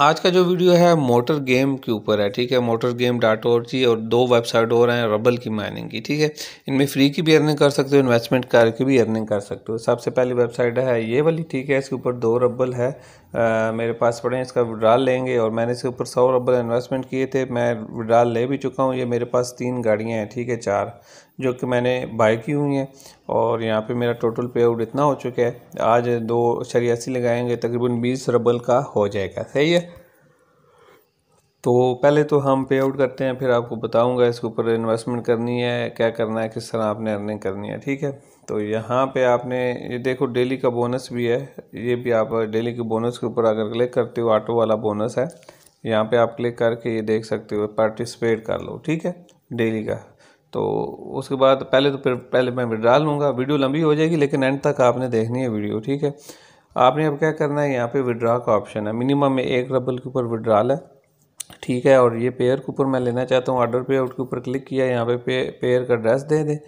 आज का जो वीडियो है मोटर गेम के ऊपर है ठीक है मोटर गेम डॉट और जी और दो वेबसाइट और हैं रबल की माइनिंग की ठीक है इनमें फ्री की भी अर्निंग कर सकते हो इन्वेस्टमेंट करके भी अर्निंग कर सकते हो सबसे पहली वेबसाइट है ये वाली ठीक है इसके ऊपर दो रबल है आ, मेरे पास पड़े हैं इसका विड्राल लेंगे और मैंने इसके ऊपर सौ रबल इन्वेस्टमेंट किए थे मैं विड्राल ले भी चुका हूँ ये मेरे पास तीन गाड़ियाँ हैं ठीक है चार जो कि मैंने बाय की हुई हैं और यहाँ पे मेरा टोटल पे आउट इतना हो चुका है आज दो छियासी लगाएंगे तकरीबन बीस रबल का हो जाएगा सही है तो पहले तो हम पे आउट करते हैं फिर आपको बताऊंगा इसके ऊपर इन्वेस्टमेंट करनी है क्या करना है किस तरह आपने अर्निंग करनी है ठीक है तो यहाँ पे आपने ये देखो डेली का बोनस भी है ये भी आप डेली के बोनस के ऊपर अगर क्लिक करते हो ऑटो वाला बोनस है यहाँ पे आप क्लिक करके ये देख सकते हो पार्टिसिपेट कर लो ठीक है डेली का तो उसके बाद पहले तो फिर पहले मैं विड्रा लूँगा वीडियो लंबी हो जाएगी लेकिन एंड तक आपने देखनी है वीडियो ठीक है आपने अब क्या करना है यहाँ पे विड्रा का ऑप्शन है मिनिमम में एक रबल के ऊपर विड्रा है ठीक है और ये पेयर के ऊपर मैं लेना चाहता हूँ ऑर्डर पे आउट के ऊपर क्लिक किया यहाँ पे, पे पेयर का एड्रेस दे दें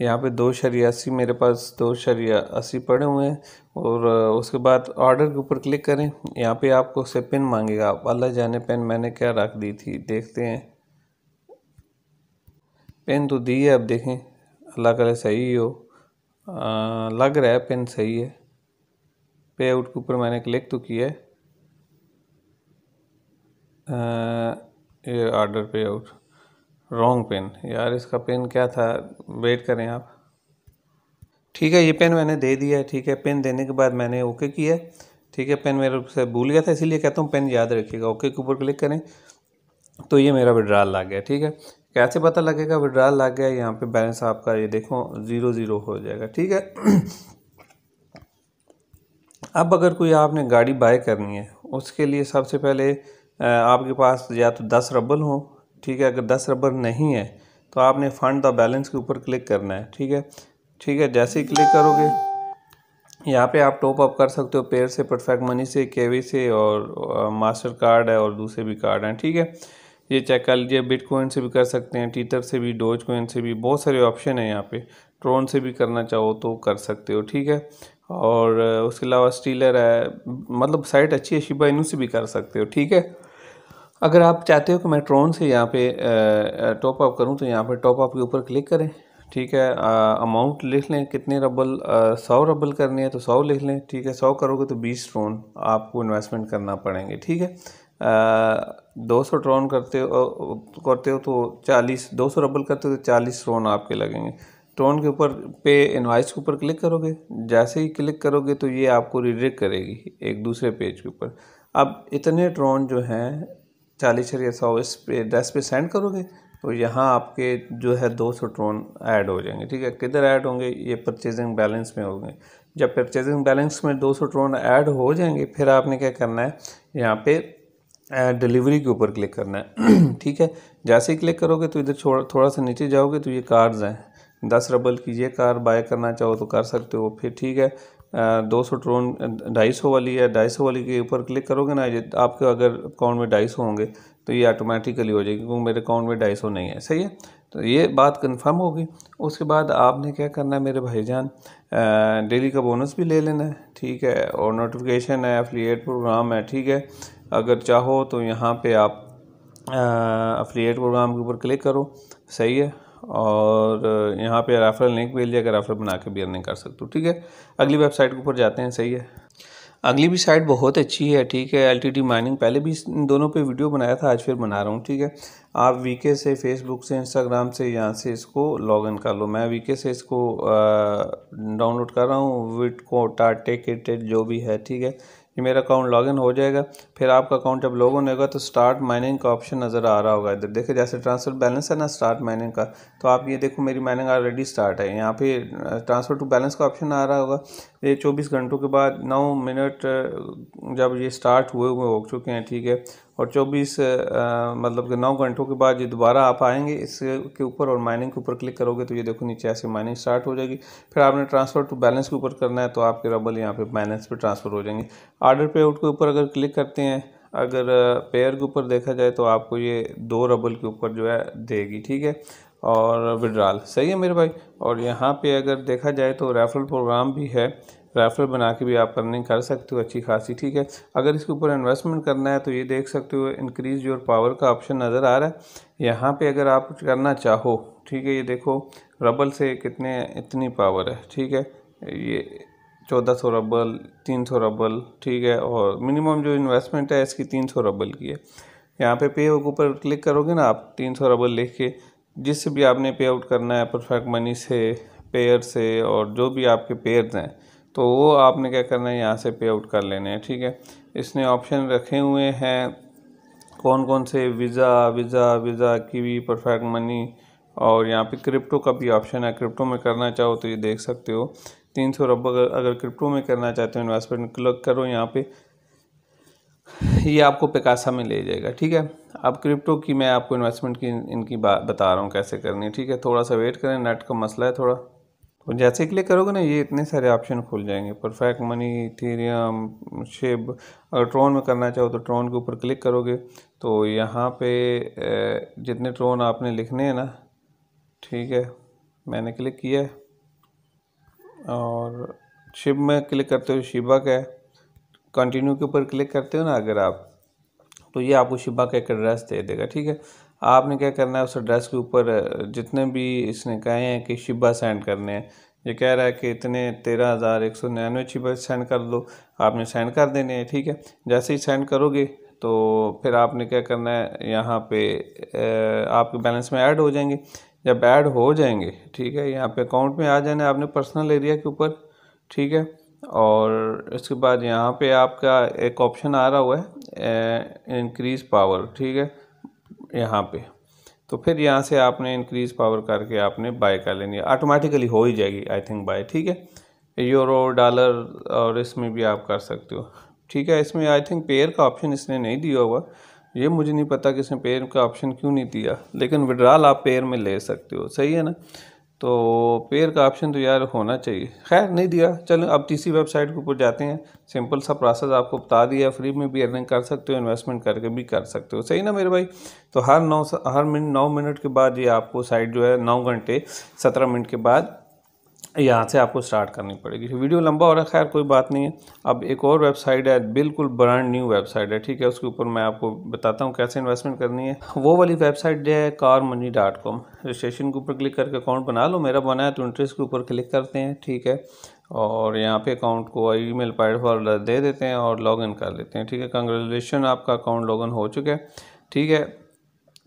यहाँ पे दो शरियासी मेरे पास दो शरियासी पड़े हुए हैं और उसके बाद ऑर्डर के ऊपर क्लिक करें यहाँ पे आपको से पिन मांगेगा आप अल्लाह जाने पेन मैंने क्या रख दी थी देखते हैं पेन तो दी है अब देखें अल्लाह करे सही हो आ, लग रहा है पेन सही है पे आउट के ऊपर मैंने क्लिक तो किया है ये ऑर्डर पे आउट रॉन्ग पेन यार इसका पेन क्या था वेट करें आप ठीक है ये पेन मैंने दे दिया है ठीक है पेन देने के बाद मैंने ओके किया ठीक है पेन मेरे से भूल गया था इसीलिए कहता हूँ पेन याद रखिएगा ओके के ऊपर क्लिक करें तो ये मेरा विड्राल आ गया ठीक है कैसे पता लगेगा विड्राल आ गया यहाँ पे बैलेंस आपका ये देखो ज़ीरो ज़ीरो हो जाएगा ठीक है अब अगर कोई आपने गाड़ी बाय करनी है उसके लिए सबसे पहले आपके पास या तो दस रबल हो ठीक है अगर दस रबल नहीं है तो आपने फ़ंड द बैलेंस के ऊपर क्लिक करना है ठीक है ठीक है जैसे ही क्लिक करोगे यहाँ पे आप टॉप अप कर सकते हो पेयर से परफेक्ट मनी से केवी से और मास्टर कार्ड है और दूसरे भी कार्ड हैं ठीक है ये चेक कर लीजिए बिटकॉइन से भी कर सकते हैं टीटर से भी डोज कोइन से भी बहुत सारे ऑप्शन हैं यहाँ पे ट्रोन से भी करना चाहो तो कर सकते हो ठीक है और उसके अलावा स्टीलर है मतलब साइट अच्छी है शिबा इनू से भी कर सकते हो ठीक है अगर आप चाहते हो कि मैं ट्रोन से यहाँ पे टॉप अप करूँ तो यहाँ पे टॉप अप के ऊपर क्लिक करें ठीक है अमाउंट लिख लें कितने रबल सौ रबल करनी है तो सौ लिख लें ठीक है सौ करोगे तो बीस ट्रोन आपको इन्वेस्टमेंट करना पड़ेंगे ठीक है दो सौ ट्रोन करते हो करते हो तो चालीस दो सौ रबल करते हो तो चालीस ट्रोन आपके लगेंगे ट्रोन के ऊपर पे इन्वाइस के ऊपर क्लिक करोगे जैसे ही क्लिक करोगे तो ये आपको रिडेक्ट करेगी एक दूसरे पेज के ऊपर अब इतने ट्रोन जो हैं चालीस या सौ इस पे एड्रेस पे सेंड करोगे तो यहाँ आपके जो है दो सौ ट्रोन ऐड हो जाएंगे ठीक है किधर ऐड होंगे ये परचेजिंग बैलेंस में होंगे जब परचेजिंग बैलेंस में दो सौ ट्रोन ऐड हो जाएंगे फिर आपने क्या करना है यहाँ पे डिलीवरी के ऊपर क्लिक करना है ठीक है जैसे ही क्लिक करोगे तो इधर थोड़ा सा नीचे जाओगे तो ये कार्ड्स हैं दस रबल की ये कार बाय करना चाहो तो कर सकते हो फिर ठीक है दो सौ ट्रोन ढाई सौ वाली है ढाई सौ वाली के ऊपर क्लिक करोगे ना ये आपके अगर अकाउंट में ढाई सौ होंगे तो ये ऑटोमेटिकली हो जाएगी क्योंकि मेरे अकाउंट में ढाई सौ नहीं है सही है तो ये बात कंफर्म होगी उसके बाद आपने क्या करना है मेरे भाईजान डेली का बोनस भी ले लेना है ठीक है और नोटिफिकेशन है एफिलिएट प्रोग्राम है ठीक है अगर चाहो तो यहाँ पे आप अफिलिएट प्रोग्राम के ऊपर क्लिक करो सही है और यहाँ पे रेफरल नहीं मिल जाएगा रेफरल बना के भी अर्निंग कर सकते हो ठीक है अगली वेबसाइट के ऊपर जाते हैं सही है अगली भी साइट बहुत अच्छी है ठीक है एलटीडी माइनिंग पहले भी इन दोनों पे वीडियो बनाया था आज फिर बना रहा हूँ ठीक है आप वीके से फेसबुक से इंस्टाग्राम से यहाँ से इसको लॉगिन कर लो मैं वीके से इसको डाउनलोड कर रहा हूँ विट कोटा टेकेटेड जो भी है ठीक है कि मेरा अकाउंट लॉगिन हो जाएगा फिर आपका अकाउंट जब लॉगिन होगा तो स्टार्ट माइनिंग का ऑप्शन नज़र आ रहा होगा इधर देखिए जैसे ट्रांसफ़र बैलेंस है ना स्टार्ट माइनिंग का तो आप ये देखो मेरी माइनिंग ऑलरेडी स्टार्ट है यहाँ पे ट्रांसफ़र टू बैलेंस का ऑप्शन आ रहा होगा ये चौबीस घंटों के बाद नौ मिनट जब ये स्टार्ट हुए हुए हो चुके हैं ठीक है और चौबीस मतलब कि नौ घंटों के बाद ये दोबारा आप आएंगे इसके ऊपर और माइनिंग के ऊपर क्लिक करोगे तो ये देखो नीचे ऐसे माइनिंग स्टार्ट हो जाएगी फिर आपने ट्रांसफ़र टू बैलेंस के ऊपर करना है तो आपके रबल यहाँ पे बैलेंस पर ट्रांसफ़र हो जाएंगे आर्डर पे आउट के ऊपर अगर क्लिक करते हैं अगर पेयर के ऊपर देखा जाए तो आपको ये दो रबल के ऊपर जो है देगी ठीक है और विड्राल सही है मेरे भाई और यहाँ पे अगर देखा जाए तो रेफरल प्रोग्राम भी है रेफरल बना के भी आप अर्निंग कर सकते हो अच्छी खासी ठीक है अगर इसके ऊपर इन्वेस्टमेंट करना है तो ये देख सकते हो इंक्रीज योर पावर का ऑप्शन नज़र आ रहा है यहाँ पे अगर आप कुछ करना चाहो ठीक है ये देखो रबल से कितने इतनी पावर है ठीक है ये चौदह सौ रबल तीन सौ रबल ठीक है और मिनिमम जो इन्वेस्टमेंट है इसकी तीन सौ रबल की है यहाँ पे पे ऊपर क्लिक करोगे ना आप तीन सौ रबल लिख के जिससे भी आपने पे आउट करना है परफेक्ट मनी से पेयर से और जो भी आपके पेयर्स हैं तो वो आपने क्या करना है यहाँ से पे आउट कर लेने हैं ठीक है इसने ऑप्शन रखे हुए हैं कौन कौन से visa visa visa kiwi perfect money और यहाँ पे क्रिप्टो का भी ऑप्शन है क्रिप्टो में करना चाहो तो ये देख सकते हो तीन सौ रब अगर क्रिप्टो में करना चाहते हो इन्वेस्टमेंट क्लिक करो यहाँ पे ये आपको पिकासा में ले जाएगा ठीक है अब क्रिप्टो की मैं आपको इन्वेस्टमेंट की इनकी बात बता रहा हूँ कैसे करनी है ठीक है थोड़ा सा वेट करें नेट का मसला है थोड़ा तो जैसे क्लिक करोगे ना ये इतने सारे ऑप्शन खुल जाएंगे परफेक्ट मनी थीरियम शेब अगर ट्रोन में करना चाहो तो ट्रोन के ऊपर क्लिक करोगे तो यहाँ पे जितने ट्रोन आपने लिखने हैं ना ठीक है मैंने क्लिक किया है और शिब में क्लिक करते हुए शिबा का है कंटिन्यू के ऊपर क्लिक करते हो ना अगर आप तो ये आपको शिबा का एक एड्रेस दे देगा ठीक है आपने क्या करना है उस एड्रेस के ऊपर जितने भी इसने कहे हैं कि शिबा सेंड करने हैं ये कह रहा है कि इतने तेरह हज़ार एक सौ निन्यानवे शिबा सेंड कर दो आपने सेंड कर देने हैं ठीक है जैसे ही सेंड करोगे तो फिर आपने क्या करना है यहाँ पे आपके बैलेंस में ऐड हो जाएंगे जब ऐड हो जाएंगे ठीक है यहाँ पे अकाउंट में आ जाना है आपने पर्सनल एरिया के ऊपर ठीक है और इसके बाद यहाँ पे आपका एक ऑप्शन आ रहा हुआ है इंक्रीज़ पावर ठीक है यहाँ पे तो फिर यहाँ से आपने इंक्रीज़ पावर करके आपने बाय कर लेनी है ऑटोमेटिकली हो ही जाएगी आई थिंक बाय ठीक है यूरो डॉलर और इसमें भी आप कर सकते हो ठीक है इसमें आई थिंक पेयर का ऑप्शन इसने नहीं दिया हुआ ये मुझे नहीं पता कि इसने पेयर का ऑप्शन क्यों नहीं दिया लेकिन विड्राल आप पेयर में ले सकते हो सही है ना तो पेयर का ऑप्शन तो यार होना चाहिए खैर नहीं दिया चलो अब तीसरी वेबसाइट के ऊपर जाते हैं सिंपल सा प्रोसेस आपको बता दिया फ्री में भी अर्निंग कर सकते हो इन्वेस्टमेंट करके भी कर सकते हो सही ना मेरे भाई तो हर नौ हर मिनट नौ मिनट के बाद ये आपको साइट जो है नौ घंटे सत्रह मिनट के बाद यहाँ से आपको स्टार्ट करनी पड़ेगी वीडियो लंबा हो रहा है खैर कोई बात नहीं है अब एक और वेबसाइट है बिल्कुल ब्रांड न्यू वेबसाइट है ठीक है उसके ऊपर मैं आपको बताता हूँ कैसे इन्वेस्टमेंट करनी है वो वाली वेबसाइट जो है car money dot com registration के ऊपर क्लिक करके अकाउंट बना लो मेरा बनाया तो इंटरेस्ट के ऊपर क्लिक करते हैं ठीक है और यहाँ पे अकाउंट को ई मेल पासवर्ड दे देते हैं और लॉगिन कर लेते हैं ठीक है कंग्रेचुलेशन आपका अकाउंट इन हो चुका है ठीक है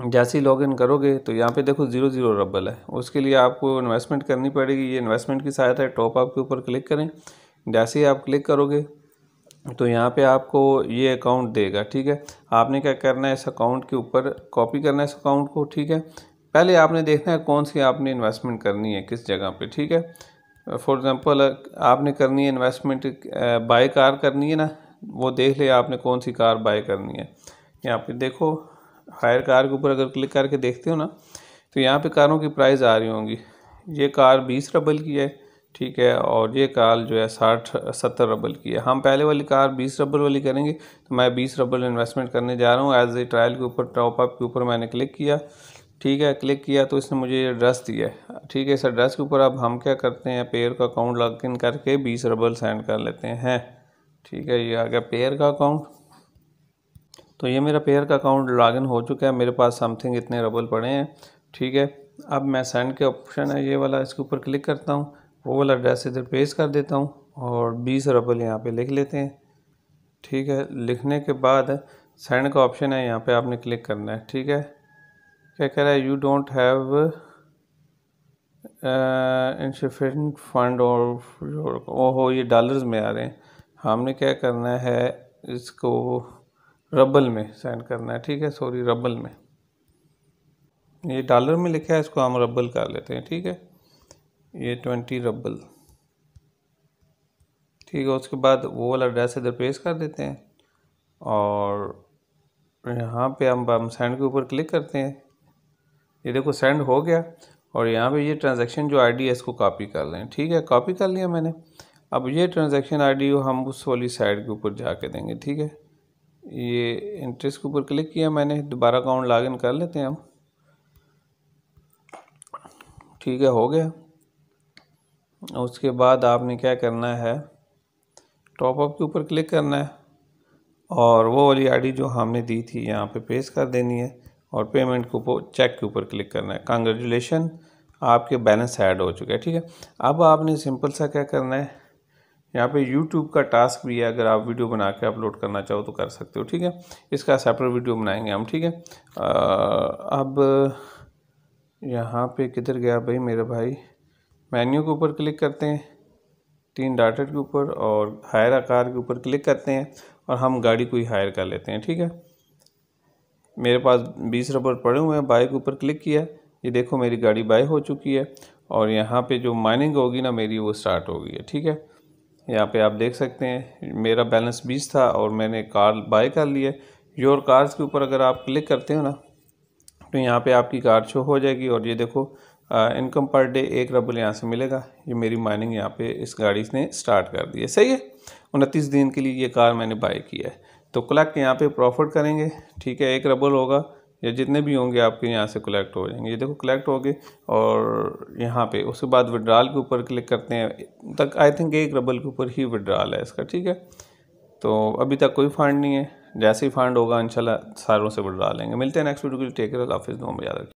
जैसे ही लॉग इन करोगे तो यहाँ पे देखो जीरो जीरो रबल है उसके लिए आपको इन्वेस्टमेंट करनी पड़ेगी ये इन्वेस्टमेंट की सहायता है टॉप आप के ऊपर क्लिक करें जैसे ही आप क्लिक करोगे तो यहाँ पे आपको ये अकाउंट देगा ठीक है आपने क्या करना है इस अकाउंट के ऊपर कॉपी करना है इस अकाउंट को ठीक है पहले आपने देखना है कौन सी आपने इन्वेस्टमेंट करनी है किस जगह पर ठीक है फॉर एग्ज़ाम्पल आपने करनी है इन्वेस्टमेंट बाय कार करनी है ना वो देख ले आपने कौन सी कार बाय करनी है यहाँ पे देखो हायर कार के ऊपर अगर क्लिक करके देखते हो ना तो यहाँ पे कारों की प्राइस आ रही होंगी ये कार बीस रबल की है ठीक है और ये कार जो है साठ सत्तर रबल की है हम पहले वाली कार बीस रबल वाली करेंगे तो मैं बीस रबल इन्वेस्टमेंट करने जा रहा हूँ एज ए ट्रायल के ऊपर टॉप अप के ऊपर मैंने क्लिक किया ठीक है क्लिक किया तो इसने मुझे ये एड्रेस दिया है ठीक है इस एड्रेस के ऊपर अब हम क्या करते हैं पेयर का अकाउंट लॉग इन करके बीस रबल सेंड कर लेते हैं ठीक है ये आ गया पेयर का अकाउंट तो ये मेरा पेयर का अकाउंट लॉगिन हो चुका है मेरे पास समथिंग इतने रबल पड़े हैं ठीक है अब मैं सेंड के ऑप्शन है ये वाला इसके ऊपर क्लिक करता हूँ वो वाला एड्रेस इधर पेश कर देता हूँ और बीस रबल यहाँ पे लिख लेते हैं ठीक है लिखने के बाद सेंड का ऑप्शन है यहाँ पे आपने क्लिक करना है ठीक है क्या कह रहा है you don't have insufficient fund और हो ये डॉलर्स में आ रहे हैं हमने क्या करना है इसको रबल में सेंड करना है ठीक है सॉरी रबल में ये डॉलर में लिखा है इसको हम रबल कर लेते हैं ठीक है ये ट्वेंटी रबल ठीक है उसके बाद वो वाला एड्रेस इधर पेश कर देते हैं और यहाँ पे हम हम सेंड के ऊपर क्लिक करते हैं ये देखो सेंड हो गया और यहाँ पे ये ट्रांजैक्शन जो आईडी है इसको कॉपी कर लें ठीक है कॉपी कर लिया मैंने अब ये ट्रांजैक्शन आईडी हम उस वाली साइड के ऊपर जाके देंगे ठीक है ये इंटरेस्ट के ऊपर क्लिक किया मैंने दोबारा अकाउंट लॉगिन कर लेते हैं हम ठीक है हो गया उसके बाद आपने क्या करना है टॉपअप के ऊपर क्लिक करना है और वो वाली आईडी जो हमने दी थी यहाँ पे पेश कर देनी है और पेमेंट के ऊपर चेक के ऊपर क्लिक करना है कॉन्ग्रेचुलेसन आपके बैलेंस ऐड हो चुका है ठीक है अब आपने सिंपल सा क्या करना है यहाँ पे यूट्यूब का टास्क भी है अगर आप वीडियो बना के अपलोड करना चाहो तो कर सकते हो ठीक है इसका सेपरेट वीडियो बनाएंगे हम ठीक है अब यहाँ पे किधर गया भाई मेरा भाई मेन्यू के ऊपर क्लिक करते हैं तीन डाटेड के ऊपर और हायर आकार के ऊपर क्लिक करते हैं और हम गाड़ी को ही हायर कर लेते हैं ठीक है मेरे पास बीस रबर पड़े हुए हैं बाइक ऊपर क्लिक किया ये देखो मेरी गाड़ी बाय हो चुकी है और यहाँ पे जो माइनिंग होगी ना मेरी वो स्टार्ट होगी है ठीक है यहाँ पे आप देख सकते हैं मेरा बैलेंस बीस था और मैंने कार बाय कर ली है योर कार्स के ऊपर अगर आप क्लिक करते हो ना तो यहाँ पे आपकी कार शो हो जाएगी और ये देखो इनकम पर डे एक रबल यहाँ से मिलेगा ये मेरी माइनिंग यहाँ पे इस गाड़ी ने स्टार्ट कर दी है सही है उनतीस दिन के लिए ये कार मैंने बाई की है तो क्लक यहाँ पर प्रॉफिट करेंगे ठीक है एक रबल होगा या जितने भी होंगे आपके यहाँ से कलेक्ट हो जाएंगे ये देखो कलेक्ट हो गए और यहाँ पे उसके बाद विड्राल के ऊपर क्लिक करते हैं तक आई थिंक एक रबल के ऊपर ही विड्रॉल है इसका ठीक है तो अभी तक कोई फंड नहीं है जैसे ही फंड होगा इंशाल्लाह सारों से विड्रा लेंगे मिलते हैं नेक्स्ट वीडियो के लिए टेक केयर दो नो याद रखिए